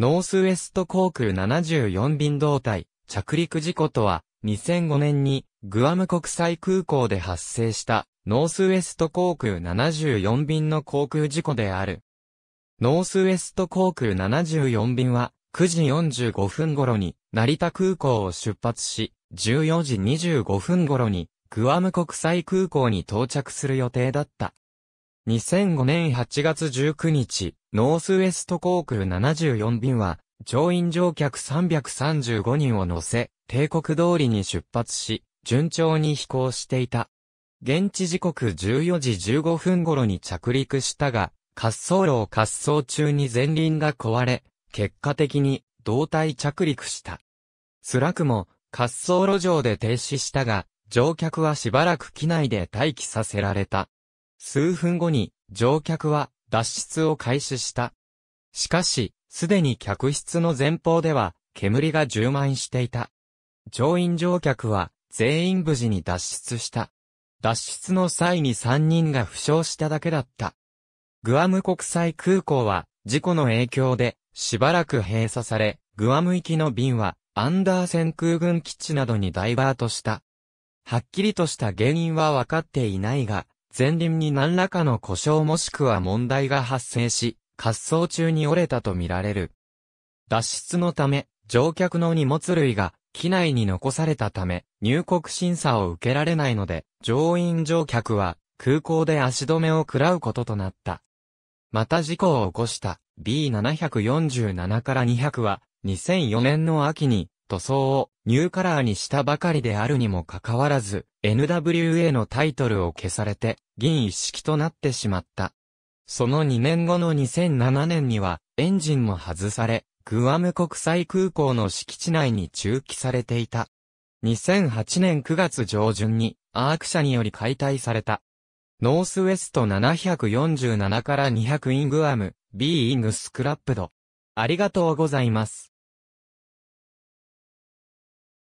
ノースウェスト航空74便動体着陸事故とは、2005年にグアム国際空港で発生したノースウェスト航空74便の航空事故である。ノースウェスト航空74便は9時45分頃に成田空港を出発し、14時25分頃にグアム国際空港に到着する予定だった。2005年8月19日、ノースウエスト航空74便は、乗員乗客335人を乗せ、帝国通りに出発し、順調に飛行していた。現地時刻14時15分頃に着陸したが、滑走路を滑走中に前輪が壊れ、結果的に胴体着陸した。スラクも滑走路上で停止したが、乗客はしばらく機内で待機させられた。数分後に乗客は脱出を開始した。しかし、すでに客室の前方では煙が充満していた。乗員乗客は全員無事に脱出した。脱出の際に3人が負傷しただけだった。グアム国際空港は事故の影響でしばらく閉鎖され、グアム行きの便はアンダーセン空軍基地などにダイバートした。はっきりとした原因はわかっていないが、前輪に何らかの故障もしくは問題が発生し、滑走中に折れたとみられる。脱出のため、乗客の荷物類が機内に残されたため、入国審査を受けられないので、乗員乗客は空港で足止めを食らうこととなった。また事故を起こした B747 から200は2004年の秋に塗装をニューカラーにしたばかりであるにもかかわらず、NWA のタイトルを消されて、銀一式となってしまった。その2年後の2007年には、エンジンも外され、グアム国際空港の敷地内に駐機されていた。2008年9月上旬に、アーク社により解体された。ノースウェスト747から200イングアム、ビーイングスクラップド。ありがとうございます。